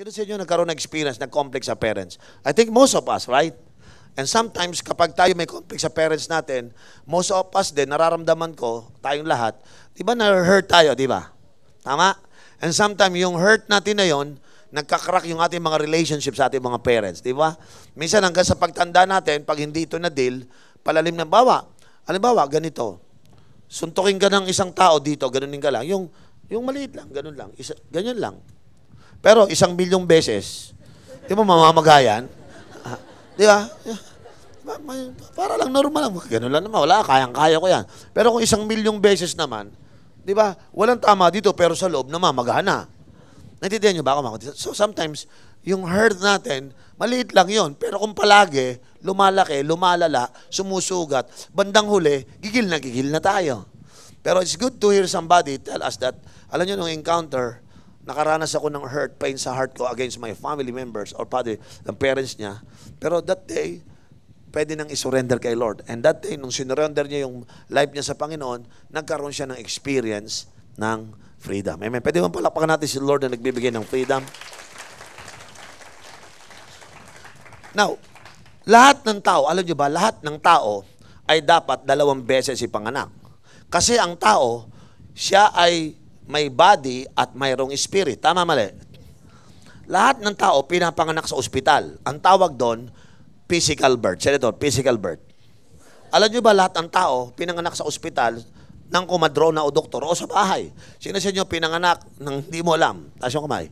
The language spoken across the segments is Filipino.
Sino sa inyo nagkaroon ng experience ng complex sa parents? I think most of us, right? And sometimes kapag tayo may complex sa parents natin, most of us din, nararamdaman ko, tayong lahat, di ba na-hurt tayo, di ba? Tama? And sometimes yung hurt natin na yon, nagkakrack yung ating mga relationship sa ating mga parents, di ba? Minsan hanggang sa pagtanda natin, pag hindi ito na-deal, palalim ng bawa. Halimbawa, ganito. Suntukin ka ng isang tao dito, ganunin ka lang. Yung, yung maliit lang, ganun lang. Isa, ganyan lang. Pero isang milyong beses, di ba mamamagayan? di ba? Para lang normal lang. Ganun lang naman. Wala, kayang-kaya ko yan. Pero kung isang milyong beses naman, di ba, walang tama dito pero sa loob naman, magana. Naintindihan nyo ba ako So sometimes, yung herd natin, maliit lang yon Pero kung palagi, lumalaki, lumalala, sumusugat, bandang huli, gigil na gigil na tayo. Pero it's good to hear somebody tell us that, alam nyo, nung encounter, nakaranas ako ng hurt, pain sa heart ko against my family members or father, ng parents niya. Pero that day, pwede nang isurrender kay Lord. And that day, nung sinurrender niya yung life niya sa Panginoon, nagkaroon siya ng experience ng freedom. Amen. Pwede bang palakpakan natin si Lord na nagbibigay ng freedom? Now, lahat ng tao, alam niyo ba, lahat ng tao ay dapat dalawang beses panganak. Kasi ang tao, siya ay may body at mayroong spirit. Tama mali? Lahat ng tao pinapanganak sa ospital. Ang tawag doon, physical birth. Senator, physical birth. Alam nyo ba lahat ng tao pinanganak sa ospital nang kumadro na o doktor o sa bahay? Sino sa inyo pinanganak nang hindi mo alam? Taas yung kamay.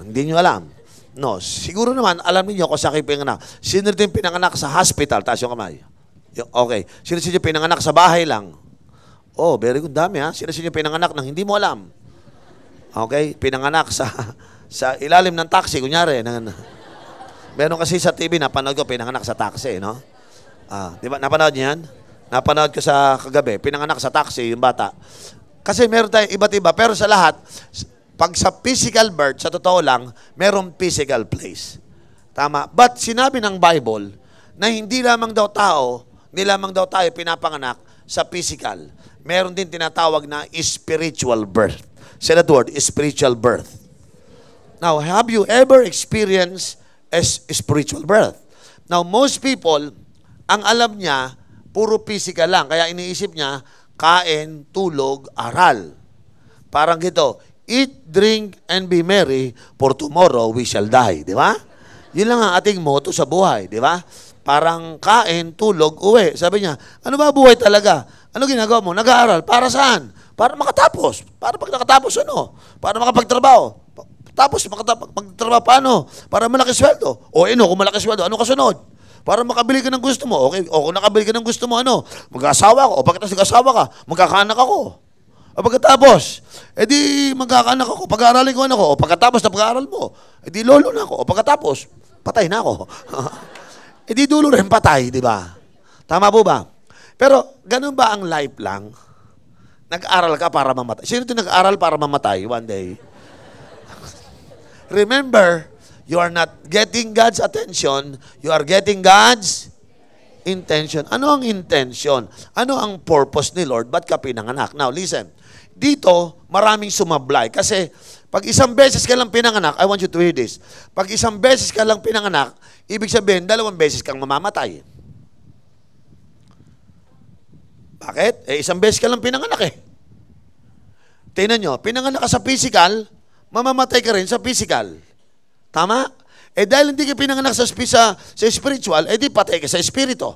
hindi nyo alam. No, siguro naman, alam niyo kung sa akin pinanganak. Sino din pinanganak sa hospital? Taas yung kamay. Okay. Sino sa inyo pinanganak sa bahay lang? Oh, very good. Dami ha. Sino sino pinanganak ng hindi mo alam? Okay? Pinanganak sa sa ilalim ng taxi, kunyari. Ng, meron kasi sa TV, napanood ko, pinanganak sa taxi, no? Ah, di ba? Napanood niyan? Napanood ko sa kagabi, pinanganak sa taxi yung bata. Kasi meron tayong iba't iba. Pero sa lahat, pag sa physical birth, sa totoo lang, merong physical place. Tama. But sinabi ng Bible na hindi lamang daw tao, hindi lamang daw tayo pinapanganak sa physical. Meron din tinatawag na spiritual birth. Say that word, spiritual birth. Now, have you ever experienced a spiritual birth? Now, most people, ang alam niya, puro physical lang. Kaya iniisip niya, kain, tulog, aral. Parang gito, eat, drink, and be merry, for tomorrow we shall die. Di ba? Yun lang ang ating motto sa buhay, di ba? Parang kain, tulog, uwi. Sabi niya, ano ba buhay talaga? Ano ginagawa mo? Nag-aaral. Para saan? Para makatapos. Para pag nakatapos, ano? Para makapagtrabaho. Tapos, magtrabaho paano? Para malaki sweldo. O ano, kung malaki sweldo, ano kasunod? Para makabili ka ng gusto mo. Okay, o kung nakabili ka ng gusto mo, ano? Mag-asawa ko. O pagkatapos nag-asawa ka, magkakanak ako. O pagkatapos, edi eh, magkakanak ako. Pag-aaralin ko anak ko. O pagkatapos na pag-aaral mo, edi eh, lolo na ako. O pagkatapos, patay na ako. eh di dulo rin patay, di ba? Tama po ba? Pero ganun ba ang life lang? Nag-aral ka para mamatay. Sino din nag-aral para mamatay one day? Remember, you are not getting God's attention, you are getting God's intention. Ano ang intention? Ano ang purpose ni Lord? Ba't ka pinanganak? Now, listen. Dito, maraming sumablay. Kasi pag isang beses ka lang pinanganak, I want you to hear this. Pag isang beses ka lang pinanganak, Ibig sabihin, dalawang beses kang mamamatay. Bakit? Eh, isang beses ka lang pinanganak eh. Tingnan nyo, pinanganak ka sa physical, mamamatay ka rin sa physical. Tama? Eh dahil hindi ka pinanganak sa, sa, sa spiritual, eh di patay ka sa espiritu.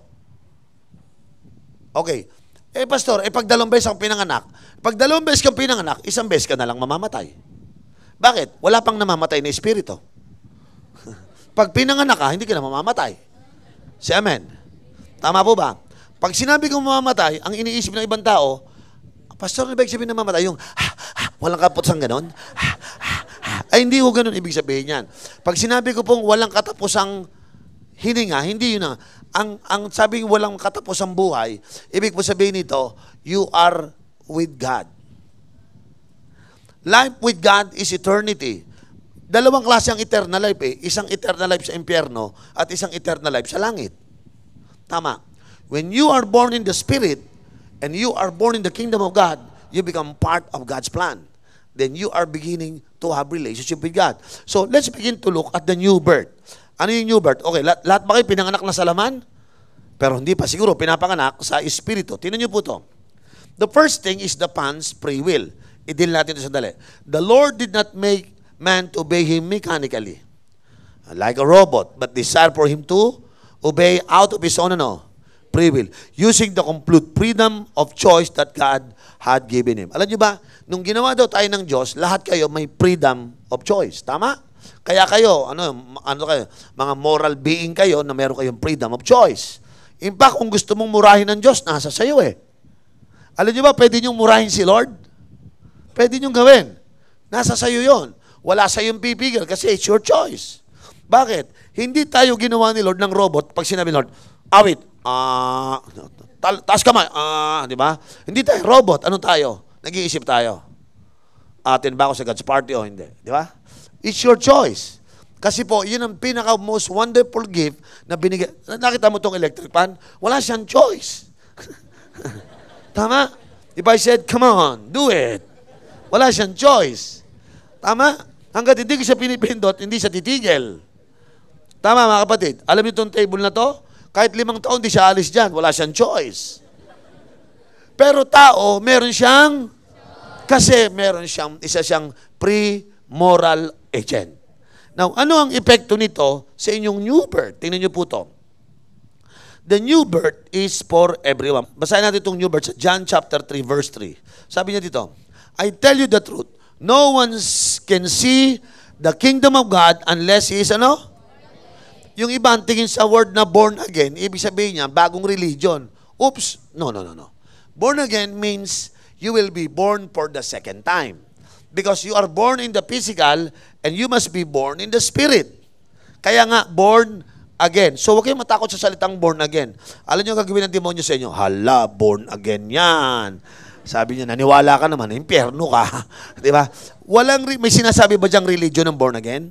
Okay. Eh pastor, eh pag dalawang beses kang pinanganak, pag dalawang beses kang pinanganak, isang beses ka na lang mamamatay. Bakit? Wala pang namamatay na espiritu. Pag pinanganak ka, hindi ka na mamamatay. Si Amen. Tama po ba? Pag sinabi kong mamamatay, ang iniisip ng ibang tao, Pastor, ano ibig sabihin na mamatay? Yung, ha, ha, walang kaputsan ganon? Ay, hindi ko ganon ibig sabihin yan. Pag sinabi ko pong walang katapusang hininga, hindi yun na. Ang, ang sabing walang katapusang buhay, ibig po sabihin nito, you are with God. Life with God is eternity. Dalawang klase ang eternal life eh. Isang eternal life sa impyerno at isang eternal life sa langit. Tama. When you are born in the Spirit and you are born in the kingdom of God, you become part of God's plan. Then you are beginning to have relationship with God. So let's begin to look at the new birth. Ano yung new birth? Okay, lahat, lahat ba kayo pinanganak na sa laman? Pero hindi pa siguro pinapanganak sa Espiritu. Tinan niyo po to. The first thing is the pan's free will. I-deal natin ito sa dali. The Lord did not make man to obey him mechanically, like a robot, but desire for him to obey out of his own no, free will, using the complete freedom of choice that God had given him. Alam niyo ba, nung ginawa daw tayo ng Diyos, lahat kayo may freedom of choice. Tama? Kaya kayo, ano, ano kayo, mga moral being kayo na meron kayong freedom of choice. In fact, kung gusto mong murahin ng Diyos, nasa sa'yo eh. Alam niyo ba, pwede niyong murahin si Lord? Pwede niyong gawin. Nasa sa'yo yon wala sa iyong bibigil kasi it's your choice. Bakit? Hindi tayo ginawa ni Lord ng robot pag sinabi Lord, awit, ah, uh, taas kamay, ah, uh, di ba? Hindi tayo robot, ano tayo? Nag-iisip tayo. Atin ba ako sa God's party o hindi? Di ba? It's your choice. Kasi po, yun ang pinaka most wonderful gift na binigay. Nakita mo tong electric pan? Wala siyang choice. Tama? If I said, come on, do it. Wala siyang choice. Tama? Hanggat hindi siya pinipindot, hindi siya titigil. Tama mga kapatid? Alam niyo itong table na to? Kahit limang taon, di siya alis dyan. Wala siyang choice. Pero tao, meron siyang, kasi meron siyang, isa siyang pre-moral agent. Now, ano ang epekto nito sa inyong new birth? Tingnan niyo po to. The new birth is for everyone. Basahin natin itong new birth sa John chapter 3, verse 3. Sabi niya dito, I tell you the truth. No one can see the kingdom of God unless he is ano? Yung iba ang tingin sa word na born again, ibig sabihin niya, bagong religion. Oops! No, no, no, no. Born again means you will be born for the second time. Because you are born in the physical and you must be born in the spirit. Kaya nga, born again. So, huwag kayong matakot sa salitang born again. Alam niyo ang gagawin ng demonyo sa inyo? Hala, born again yan. Sabi niya, naniwala ka naman, impyerno ka. Di ba? Walang, may sinasabi ba diyang religion ng born again?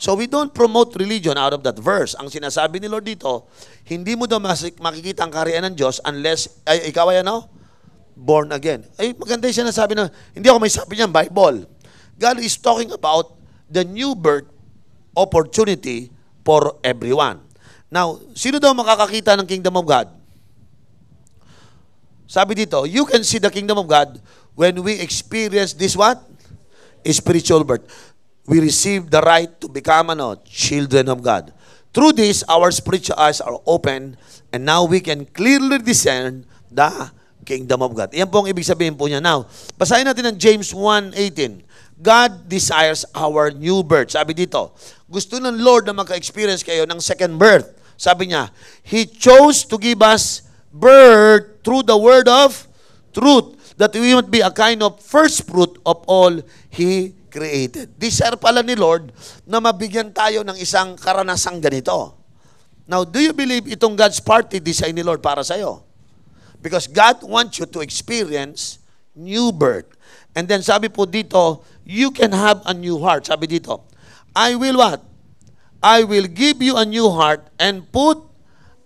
So we don't promote religion out of that verse. Ang sinasabi ni Lord dito, hindi mo daw makikita ang kaharian ng Diyos unless, ay, ikaw ay ano? Born again. Ay, maganda yung sinasabi na, hindi ako may sabi niyan, Bible. God is talking about the new birth opportunity for everyone. Now, sino daw makakakita ng kingdom of God? Sabi dito, you can see the kingdom of God when we experience this what? Spiritual birth. We receive the right to become ano, children of God. Through this, our spiritual eyes are open and now we can clearly discern the kingdom of God. Iyan po ang ibig sabihin po niya. Now, basahin natin ang James 1.18. God desires our new birth. Sabi dito, gusto ng Lord na maka-experience kayo ng second birth. Sabi niya, He chose to give us birth through the word of truth, that we might be a kind of first fruit of all He created. Desire pala ni Lord na mabigyan tayo ng isang karanasang ganito. Now, do you believe itong God's party design ni Lord para sa'yo? Because God wants you to experience new birth. And then sabi po dito, you can have a new heart. Sabi dito, I will what? I will give you a new heart and put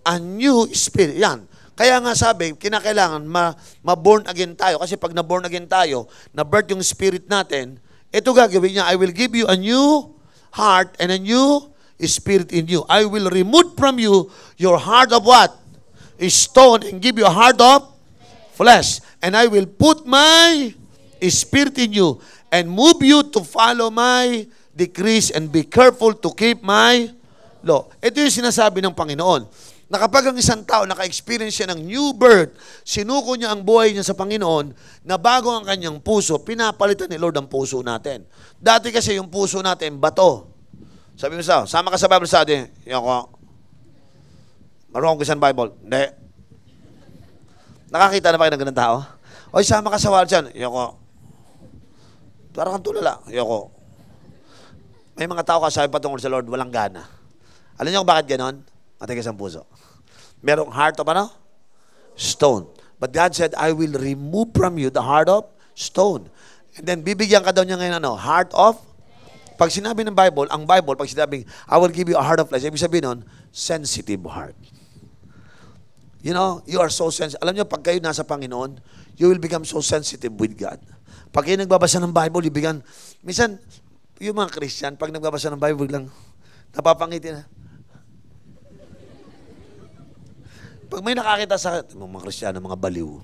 a new spirit. Yan. Kaya nga sabi, kinakailangan ma, ma-born again tayo. Kasi pag na-born again tayo, na-birth yung spirit natin, ito gagawin niya, I will give you a new heart and a new spirit in you. I will remove from you your heart of what? A stone and give you a heart of flesh. And I will put my spirit in you and move you to follow my decrees and be careful to keep my law. Ito yung sinasabi ng Panginoon na kapag ang isang tao naka-experience siya ng new birth, sinuko niya ang buhay niya sa Panginoon, na bago ang kanyang puso, pinapalitan ni Lord ang puso natin. Dati kasi yung puso natin, bato. Sabi mo sa, sama ka sa Bible study. Yan ko. Marunong ko Bible. Hindi. Nakakita na ba kayo ng ganun tao? Oy, sama ka sa wall dyan. Yan ko. Parang kang tulala. Yan ko. May mga tao kasabi patungkol sa Lord, walang gana. Alam niyo kung bakit ganon? Matigas ang puso. Merong heart of ano? Stone. But God said, I will remove from you the heart of stone. And then bibigyan ka daw niya ngayon ano? Heart of? Pag sinabi ng Bible, ang Bible, pag sinabi, I will give you a heart of flesh, ibig sabihin nun, sensitive heart. You know, you are so sensitive. Alam niyo, pag kayo nasa Panginoon, you will become so sensitive with God. Pag kayo nagbabasa ng Bible, you began, minsan, yung mga Christian, pag nagbabasa ng Bible, lang, napapangiti na, Pag may nakakita sa mga Kristiyano, mga baliw,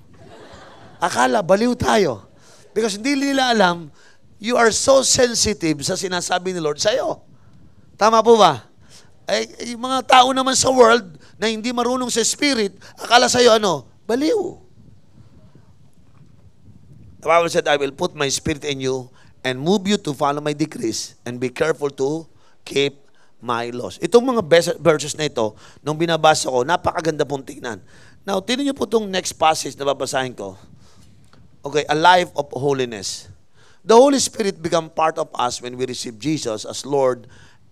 akala baliw tayo. Because hindi nila alam, you are so sensitive sa sinasabi ni Lord sa'yo. Tama po ba? Ay, eh, eh, yung mga tao naman sa world na hindi marunong sa spirit, akala sa'yo ano? Baliw. The Bible said, I will put my spirit in you and move you to follow my decrees and be careful to keep my loss. Itong mga verses na ito, nung binabasa ko, napakaganda pong tingnan. Now, tinan niyo po itong next passage na babasahin ko. Okay, a life of holiness. The Holy Spirit become part of us when we receive Jesus as Lord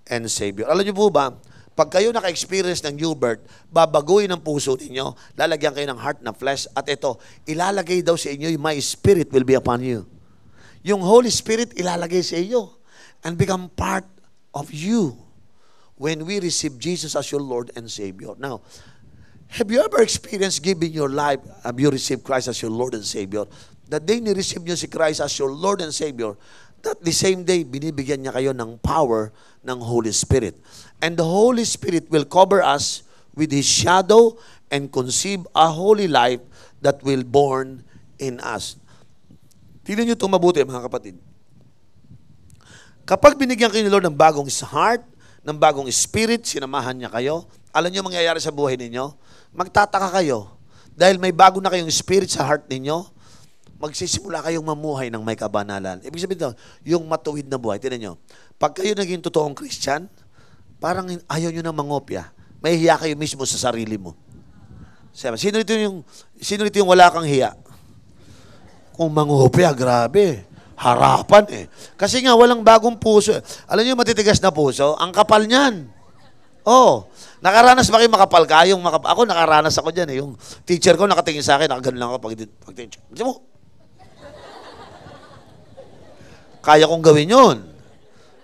and Savior. Alam niyo po ba, pag kayo naka-experience ng new birth, babaguhin ang puso ninyo, lalagyan kayo ng heart na flesh, at ito, ilalagay daw sa inyo, my spirit will be upon you. Yung Holy Spirit ilalagay sa inyo and become part of you when we receive Jesus as your Lord and Savior. Now, have you ever experienced giving your life, have you received Christ as your Lord and Savior? That day ni receive niyo si Christ as your Lord and Savior, that the same day, binibigyan niya kayo ng power ng Holy Spirit. And the Holy Spirit will cover us with His shadow and conceive a holy life that will born in us. Tingnan niyo itong mabuti, mga kapatid. Kapag binigyan kayo ni Lord ng bagong heart, ng bagong spirit, sinamahan niya kayo. Alam niyo mangyayari sa buhay ninyo? Magtataka kayo. Dahil may bago na kayong spirit sa heart ninyo, magsisimula kayong mamuhay ng may kabanalan. Ibig sabihin ito, yung matuwid na buhay. Tinan niyo, pag kayo naging totoong Christian, parang ayaw niyo na mangopya. May hiya kayo mismo sa sarili mo. Sino ito yung, sino ito yung wala kang hiya? Kung mangopya, grabe harapan eh. Kasi nga, walang bagong puso. Alam niyo, matitigas na puso, ang kapal niyan. Oh, nakaranas ba kayo makapal ka? Ah, yung makapal, ako nakaranas ako diyan eh. Yung teacher ko nakatingin sa akin, nakagano lang ako pag, pag teacher. mo? Kaya kong gawin yun.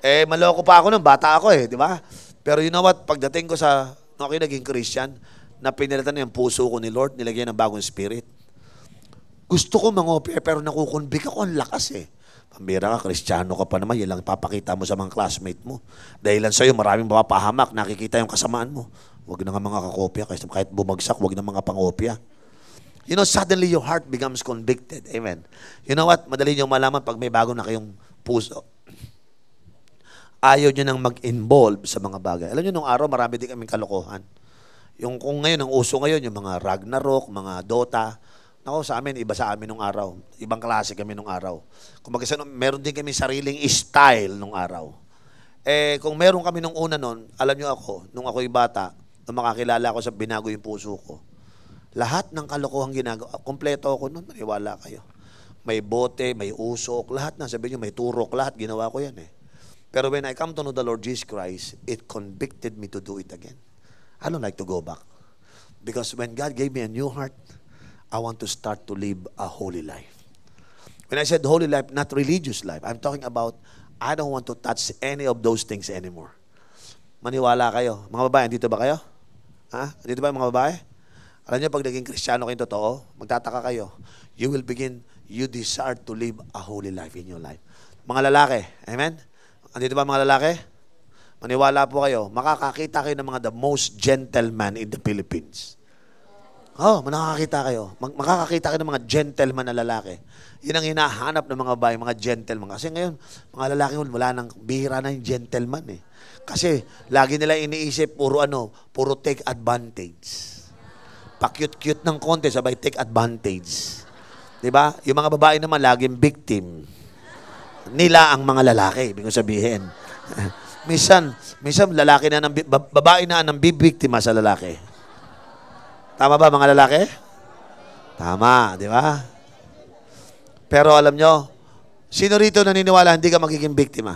Eh, maloko pa ako nung bata ako eh, di ba? Pero you know what, pagdating ko sa, okay, naging Christian, na pinilitan yung puso ko ni Lord, nilagyan ng bagong spirit. Gusto ko mang eh, pero nakukunbik ako ang lakas eh. Pambira ka, kristyano ka pa naman, yun lang ipapakita mo sa mga classmate mo. Dahilan sa'yo, maraming mapapahamak, nakikita yung kasamaan mo. Huwag na nga mga kakopya, kahit bumagsak, huwag na mga pangopya. You know, suddenly your heart becomes convicted. Amen. You know what? Madali nyo malaman pag may bago na kayong puso. Ayaw nyo nang mag-involve sa mga bagay. Alam niyo, nung araw, marami din kaming kalokohan. Yung kung ngayon, ang uso ngayon, yung mga Ragnarok, mga Dota, Nako, sa amin, iba sa amin nung araw. Ibang klase kami nung araw. Kung magkasa, meron din kami sariling style nung araw. Eh, kung meron kami nung una nun, alam nyo ako, nung ako'y bata, nung makakilala ako sa binago yung puso ko, lahat ng kalokohan ginagawa, kompleto ako nun, maniwala kayo. May bote, may usok, lahat na, sabi nyo, may turok, lahat ginawa ko yan eh. Pero when I come to know the Lord Jesus Christ, it convicted me to do it again. I don't like to go back. Because when God gave me a new heart, I want to start to live a holy life. When I said holy life, not religious life, I'm talking about I don't want to touch any of those things anymore. Maniwala kayo. Mga babae, dito ba kayo? Ha? Dito ba mga babae? Alam niyo, pag naging kristyano kayo totoo, magtataka kayo. You will begin, you desire to live a holy life in your life. Mga lalaki, amen? Andito ba mga lalaki? Maniwala po kayo, makakakita kayo ng mga the most gentleman in the Philippines. Oo, oh, nakakakita kayo. Mag- makakakita kayo ng mga gentleman na lalaki. Yan ang hinahanap ng mga bayan, mga gentleman. Kasi ngayon, mga lalaki, wala nang bihira na yung gentleman eh. Kasi lagi nila iniisip, puro ano, puro take advantage. Pakyut-cute ng konti, sabay take advantage. ba? Diba? Yung mga babae naman, laging victim. Nila ang mga lalaki, ibig sabihin. minsan, minsan lalaki na, nang, babae na ang bibiktima sa lalaki. Tama ba mga lalaki? Tama, di ba? Pero alam nyo, sino rito naniniwala hindi ka magiging biktima?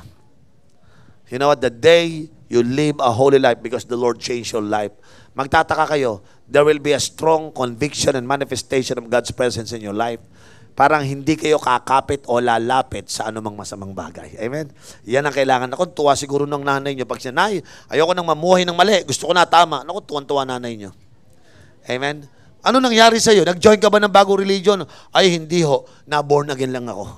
You know what? The day you live a holy life because the Lord changed your life, magtataka kayo, there will be a strong conviction and manifestation of God's presence in your life. Parang hindi kayo kakapit o lalapit sa anumang masamang bagay. Amen? Yan ang kailangan. Ako, tuwa siguro ng nanay nyo. Pag siya, Nay, ayoko nang mamuhay ng mali. Gusto ko na tama. Naku, tuwan-tuwa nanay nyo. Amen? Ano nangyari sa'yo? Nag-join ka ba ng bagong religion? Ay, hindi ho. Na-born again lang ako.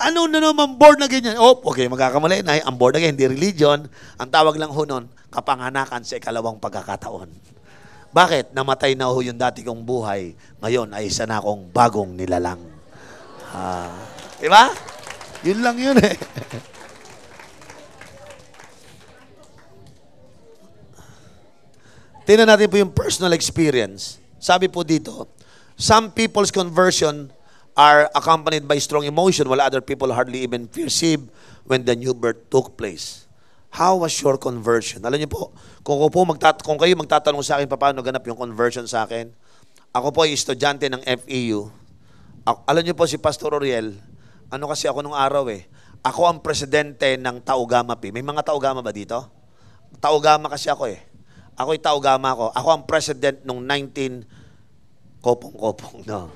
Ano na naman born again yan? Oh, okay, magkakamali na. Ang born again, hindi religion. Ang tawag lang ho nun, kapanganakan sa ikalawang pagkakataon. Bakit? Namatay na ho yung dati kong buhay. Ngayon ay isa na akong bagong nilalang. Ah, di ba? Yun lang yun eh. Tingnan natin po yung personal experience. Sabi po dito, some people's conversion are accompanied by strong emotion while other people hardly even perceive when the new birth took place. How was your conversion? Alam niyo po, kung, ko po magtat kung kayo magtatanong sa akin paano ganap yung conversion sa akin, ako po ay estudyante ng FEU. Ako, alam niyo po si Pastor Oriel, ano kasi ako nung araw eh, ako ang presidente ng Taugama P. E. May mga Taugama ba dito? Taugama kasi ako eh. Ako'y tao gama ko. Ako ang president nung 19... Kopong-kopong, no?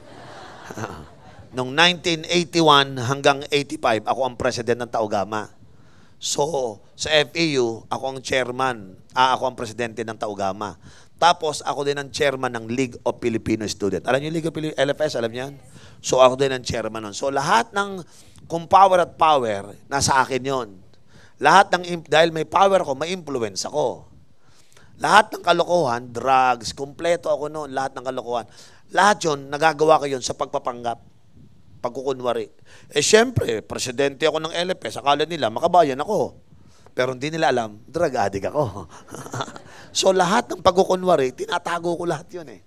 nung 1981 hanggang 85, ako ang president ng tao gama. So, sa FEU, ako ang chairman. Ah, ako ang presidente ng Taugama. Tapos, ako din ang chairman ng League of Filipino Students. Alam niyo League of Filipino, LFS, alam niyo yan? So, ako din ang chairman nun. So, lahat ng kung power at power, nasa akin yon. Lahat ng, dahil may power ako, may influence ako. Lahat ng kalokohan, drugs, kumpleto ako noon, lahat ng kalokohan. Lahat yun, nagagawa ko yun sa pagpapanggap, pagkukunwari. Eh syempre, presidente ako ng LFS, akala nila makabayan ako. Pero hindi nila alam, drug addict ako. so lahat ng pagkukunwari, tinatago ko lahat yun eh.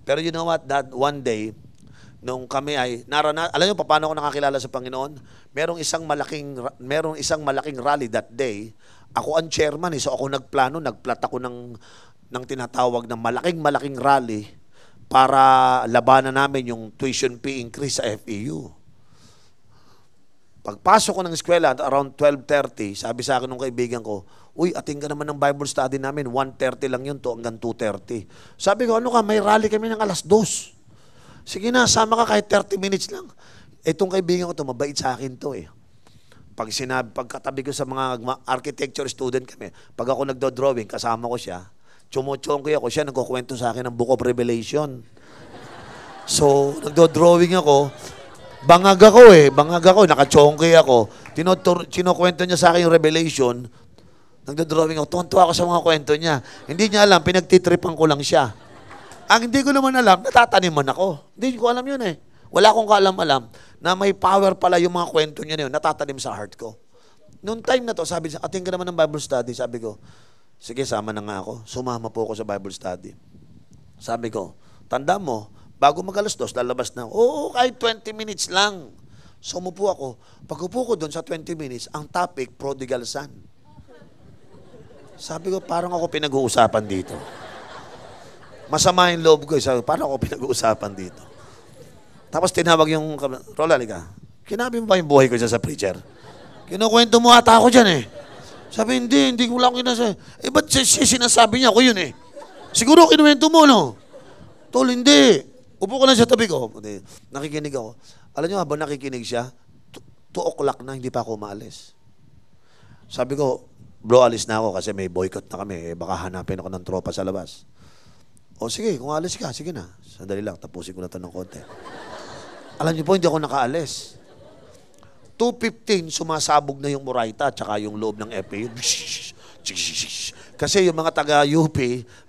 Pero you know what, that one day, nung kami ay narana alam niyo paano ako nakakilala sa Panginoon? Merong isang malaking merong isang malaking rally that day. Ako ang chairman eh, so ako nagplano, nagplat ako ng ng tinatawag na malaking malaking rally para labanan namin yung tuition fee increase sa FEU. Pagpasok ko ng eskwela around 12.30, sabi sa akin ng kaibigan ko, Uy, ating ka naman ng Bible study namin, 1.30 lang yun to hanggang 2.30. Sabi ko, ano ka, may rally kami ng alas 2. Sige na, sama ka kahit 30 minutes lang. Itong kaibigan ko to, mabait sa akin to eh. Pag sinabi, pagkatabi ko sa mga architecture student kami, pag ako nagdo-drawing, kasama ko siya, chumuchongki ako, siya nagkukwento sa akin ng Book of Revelation. So, nagdo-drawing ako, bangag ako eh, bangag ako, nakachongki ako. Tinotur, sinukwento niya sa akin yung Revelation, nagdo-drawing ako, tonto ako sa mga kwento niya. Hindi niya alam, pinagtitripan ko lang siya. Ang hindi ko naman alam, natataniman ako. Hindi ko alam yun eh. Wala akong kaalam-alam na may power pala yung mga kwento niya na yun, natatanim sa heart ko. Noong time na to, sabi sa ating ka naman ng Bible study. Sabi ko, sige, sama na nga ako. Sumama po ako sa Bible study. Sabi ko, tanda mo, bago magalas dos, lalabas na. Oo, kahit 20 minutes lang. Sumupo ako. Pagupo ko doon sa 20 minutes, ang topic, prodigal son. Sabi ko, parang ako pinag-uusapan dito. Masama yung loob ko. Eh. Sabi, paano ako pinag-uusapan dito? Tapos tinawag yung, Rola, liga. Kinabi mo ba yung buhay ko dyan sa preacher? Kinukwento mo ata ako dyan eh. Sabi, hindi, hindi ko lang kinasabi. Eh, ba't sinasabi niya ako yun eh? Siguro kinuwento mo, no? Tol, hindi. Upo ko lang sa tabi ko. Nakikinig ako. Alam niyo, habang nakikinig siya, 2 o'clock na, hindi pa ako umaalis. Sabi ko, bro, alis na ako kasi may boycott na kami. Eh, baka hanapin ako ng tropa sa labas. O sige, kung alis ka, sige na. Sandali lang, tapusin ko na ito ng konti. Alam niyo po, hindi ako nakaalis. 2.15, sumasabog na yung Muraita at saka yung loob ng FA. Kasi yung mga taga-UP,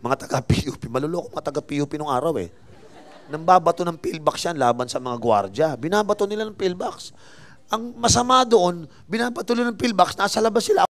mga taga-PUP, maluloko mga taga-PUP nung araw eh. Nambabato ng pillbox yan laban sa mga gwardya. Binabato nila ng pillbox. Ang masama doon, binabato nila ng pillbox, nasa labas sila.